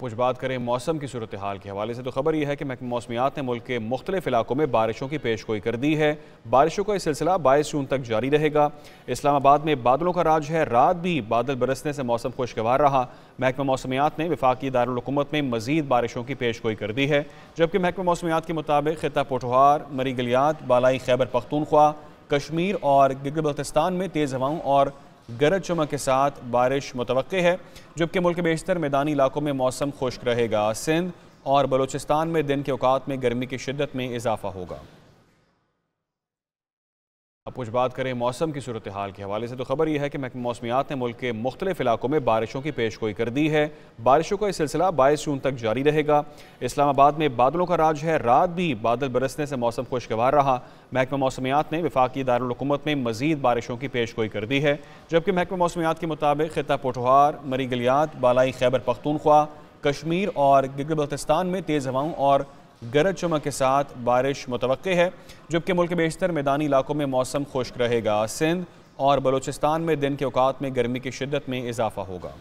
कुछ बात करें मौसम की सूरत हाल के हवाले से तो खबर यह है कि महकमा मौसमियात ने मुल्क के मुख्तलिफ इलाकों में बारिशों की पेश गोई कर दी है बारिशों का यह सिलसिला बाईस जून तक जारी रहेगा इस्लामाबाद में बादलों का राज है रात भी बादल बरसने से मौसम खुशगवार रहा महकमा मौसमियात ने विफाकी दारकूमत में मजीद बारिशों की पेश गोई कर दी है जबकि महकमा मौसमियात के मुताबिक खिता पोटोहार मरी गलियात बालाई खैबर पख्तूनख्वा कश्मीर और गिगल बल्तिस्तान में तेज़ हवाओं और गरज चमक के साथ बारिश मुतव है जबकि मुल्क के बेशतर मैदानी इलाकों में मौसम खुश्क रहेगा सिंध और बलूचिस्तान में दिन के अवकात में गर्मी की शिदत में इजाफा होगा अब कुछ बात करें मौसम की सूरत हाल के हवाले से तो खबर यह है कि मौसमियात ने मुल्क के मुख्तलिफ इलाकों में बारिशों की पेश गोई कर दी है बारिशों का यह सिलसिला बाईस जून तक जारी रहेगा इस्लामाबाद में बादलों का राज है रात भी बादल बरसने से मौसम खुशगवार रहा महकमा मौसमियात ने विफाकी दारकूमत में मजीद बारिशों की पेश गोई कर दी है जबकि महकमा मौसमियात के मुताबिक खिता पोटोहार मरी गलियात बालाई खैबर पख्तूनख्वा कश्मीर और गिगल बल्तिस्तान में तेज़ हवाओं और गरज चमक के साथ बारिश मुतव है जबकि मुल्क के बेशतर मैदानी इलाकों में मौसम खुश्क रहेगा सिंध और बलूचिस्तान में दिन के अवकात में गर्मी की शिदत में इजाफा होगा